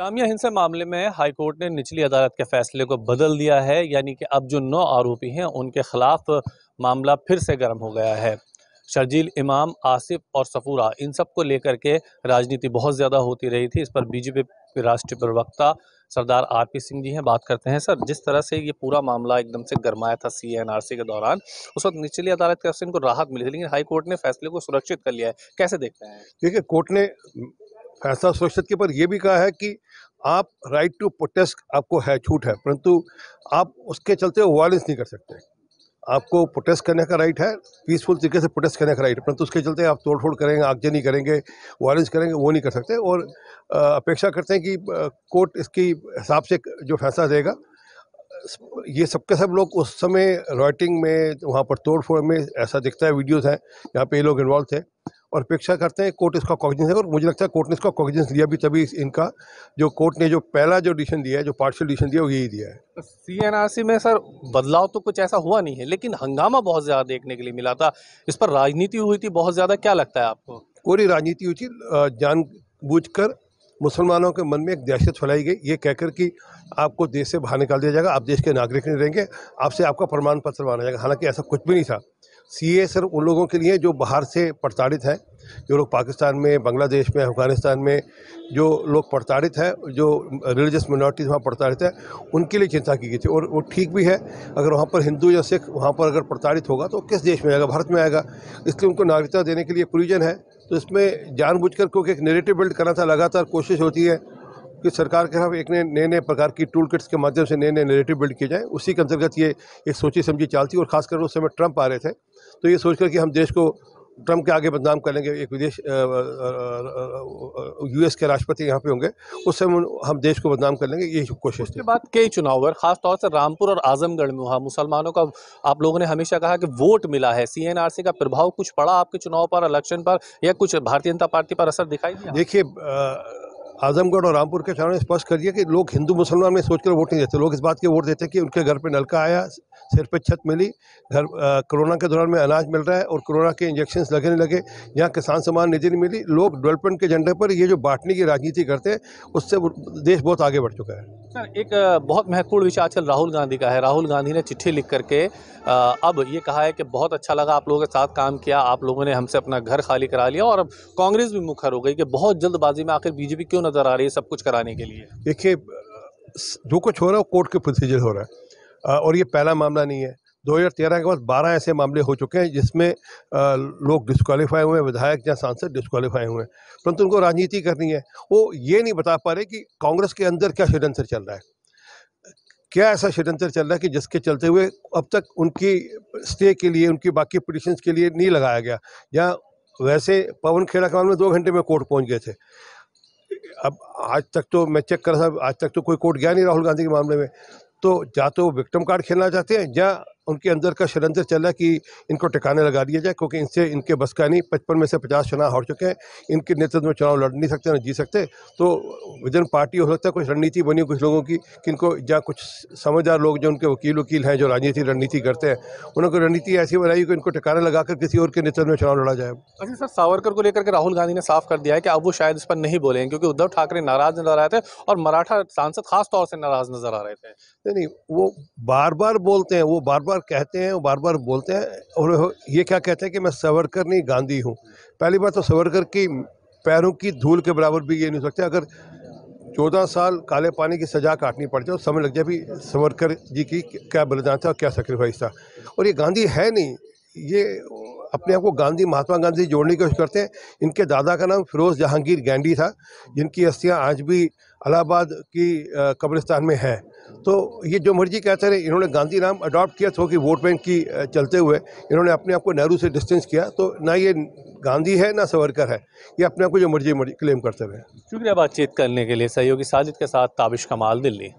जामिया हिंसा मामले में हाईकोर्ट ने निचली अदालत के फैसले को बदल दिया है यानी कि अब जो नौ आरोपी हैं उनके खिलाफ मामला फिर से गर्म हो गया है शर्जील इमाम आसिफ और सफूरा इन सब को लेकर के राजनीति बहुत ज़्यादा होती रही थी इस पर बीजेपी के राष्ट्रीय प्रवक्ता सरदार आर पी सिंह जी हैं बात करते हैं सर जिस तरह से ये पूरा मामला एकदम से गरमाया था सी एन आर सी के दौरान उस वक्त निचली अदालत की तरफ से इनको राहत मिली थी लेकिन हाई कोर्ट ने फैसले को सुरक्षित कर लिया है कैसे देखते हैं देखिए कोर्ट ने फैसला सुरक्षित के पर यह भी कहा है कि आप राइट टू प्रोटेस्ट आपको है छूट है परंतु आप उसके चलते वायलेंस नहीं कर सकते आपको प्रोटेस्ट करने का राइट है पीसफुल तरीके से प्रोटेस्ट करने का राइट है परंतु उसके चलते आप तोड़फोड़ करेंगे आगजनी करेंगे वायलेंस करेंगे वो नहीं कर सकते और अपेक्षा करते हैं कि कोर्ट इसकी हिसाब से जो फैसला देगा ये सबके सब लोग उस समय रॉयटिंग में वहाँ पर तोड़फोड़ में ऐसा दिखता है वीडियोज़ हैं जहाँ पे ये लोग इन्वॉल्व थे और अपेक्षा करते हैं कोर्ट इसका कॉगजेंस और मुझे लगता है कोर्ट ने इसका कॉगजेंस लिया भी तभी इनका जो कोर्ट ने जो पहला जो डिसीजन दिया है जो पार्शियल डिसीजन दिया वो यही दिया है सी एन आर सी में सर बदलाव तो कुछ ऐसा हुआ नहीं है लेकिन हंगामा बहुत ज़्यादा देखने के लिए मिला था इस पर राजनीति हुई थी बहुत ज़्यादा क्या लगता है आपको पूरी राजनीति हुई थी कर मुसलमानों के मन में एक दहशत फैलाई गई ये कहकर कि आपको देश से बाहर निकाल दिया जाएगा आप देश के नागरिक नहीं रहेंगे आपसे आपका प्रमाण पत्र माना जाएगा हालांकि ऐसा कुछ भी नहीं था सीए सर उन लोगों के लिए जो बाहर से प्रताड़ित है जो लोग पाकिस्तान में बांग्लादेश में अफगानिस्तान में जो लोग प्रताड़ित है जो रिलीजियस मिनोरिटीज वहाँ प्रताड़ित है उनके लिए चिंता की गई थी और वो ठीक भी है अगर वहाँ पर हिंदू या सिख वहाँ पर अगर प्रताड़ित होगा तो किस देश में आएगा भारत में आएगा इसलिए उनको नागरिकता देने के लिए प्रोविजन है तो इसमें जानबूझ क्योंकि एक नेरेटिव बिल्ड करना था लगातार कोशिश होती है कि सरकार के खिलाफ एक नए नए नए प्रकार की टूल किट्स के माध्यम से नए नए नेरेटिव बिल्ड किए जाएँ उसी के अंतर्गत ये एक सोची समझी चाल थी और खासकर उस समय ट्रंप आ रहे थे तो ये सोचकर कि हम देश को ट्रंप के आगे बदनाम कर लेंगे एक विदेश यूएस के राष्ट्रपति यहाँ पे होंगे उस समय हम देश को बदनाम कर लेंगे यही कोशिश थी बात कई चुनाव हुए खासतौर से रामपुर और आजमगढ़ में हुआ मुसलमानों का आप लोगों ने हमेशा कहा कि वोट मिला है सीएनआरसी का प्रभाव कुछ पड़ा आपके चुनाव पर इलेक्शन पर या कुछ भारतीय जनता पार्टी पर असर दिखाई दिया देखिए आजमगढ़ और रामपुर के शहरों ने स्पष्ट कर दिया कि लोग हिंदू मुसलमान में सोचकर वोट नहीं देते लोग इस बात के वोट देते हैं कि उनके घर पे नलका आया सिर पे छत मिली घर कोरोना के दौरान में अनाज मिल रहा है और कोरोना के इंजेक्शन लगने लगे यहाँ किसान सम्मान निधि नहीं मिली लोग डेवलपमेंट के एजेंडे पर ये जो बांटने की राजनीति करते हैं उससे देश बहुत आगे बढ़ चुका है सर अच्छा, एक बहुत महत्वपूर्ण विषय आजकल राहुल गांधी का है राहुल गांधी ने चिट्ठी लिख करके अब ये कहा है कि बहुत अच्छा लगा आप लोगों के साथ काम किया आप लोगों ने हमसे अपना घर खाली करा लिया और अब कांग्रेस भी मुखर हो गई कि बहुत जल्दबाजी में आखिर बीजेपी क्यों नज़र आ रही है सब कुछ कराने के लिए देखिए जो कुछ हो रहा है कोर्ट के प्रोसीजर हो रहा है और ये पहला मामला नहीं है 2013 के बाद 12 ऐसे मामले हो चुके हैं जिसमें लोग डिस्कालीफाई हुए हैं विधायक या सांसद डिस्कालीफाई हुए हैं परंतु उनको राजनीति करनी है वो ये नहीं बता पा रहे कि कांग्रेस के अंदर क्या षडयंत्र चल रहा है क्या ऐसा षडयंत्र चल रहा है कि जिसके चलते हुए अब तक उनकी स्टे के लिए उनकी बाकी पिटिशन के लिए नहीं लगाया गया या वैसे पवन खेड़ा कांड में दो घंटे में कोर्ट पहुंच गए थे अब आज तक तो मैं चेक कर रहा था आज तक तो कोई कोर्ट गया नहीं राहुल गांधी के मामले में तो या तो विक्टम कार्ड खेलना चाहते हैं या उनके अंदर का षडयंत्र चला कि इनको टिकाने लगा दिया जाए क्योंकि इनसे इनके बस का नहीं पचपन में से पचास चुनाव हार चुके हैं इनके नेतृत्व में चुनाव लड़ नहीं सकते ना जीत सकते तो विजन पार्टी हो सकता है कुछ रणनीति बनी कुछ लोगों की कि इनको या कुछ समझदार लोग जो उनके वकील वकील हैं जो राजनीति रणनीति करते हैं उनको रणनीति ऐसी बनाई कि इनको लगा लगाकर किसी और के नेतृत्व में चुनाव लड़ा जाए अच्छा सर सावरकर को लेकर के राहुल गांधी ने साफ कर दिया है कि अब वो शायद इस पर नहीं बोलेंगे क्योंकि उद्धव ठाकरे नाराज नजर आए थे और मराठा सांसद खासतौर से नाराज नजर आ रहे थे नहीं वो बार बार बोलते हैं वो बार बार कहते हैं वो बार बार बोलते हैं और ये क्या कहते हैं कि मैं सवरकर नहीं गांधी हूँ पहली बार तो सवरकर की पैरों की धूल के बराबर भी ये नहीं हो सकते अगर चौदह साल काले पानी की सजा काटनी पड़ जाए तो समय लग जाए भी सवरकर जी की क्या बलिदान था और क्या सेक्रीफाइस था और ये गांधी है नहीं ये अपने आप को गांधी महात्मा गांधी जोड़ने की कोशिश करते हैं इनके दादा का नाम फिरोज़ जहांगीर गैंडी था जिनकी अस्थियाँ आज भी अलाहाबाद की कब्रिस्तान में है तो ये जो मर्जी कहते रहे इन्होंने गांधी नाम अडॉप्ट किया था कि वोट बैंक की चलते हुए इन्होंने अपने आप को नेहरू से डिस्टेंस किया तो ना ये गांधी है ना सवरकर है ये अपने आप को जो मर्जी क्लेम करते रहे शुक्रिया बातचीत करने के लिए सहयोगी साजिद के साथ ताबिश कमाल दिल्ली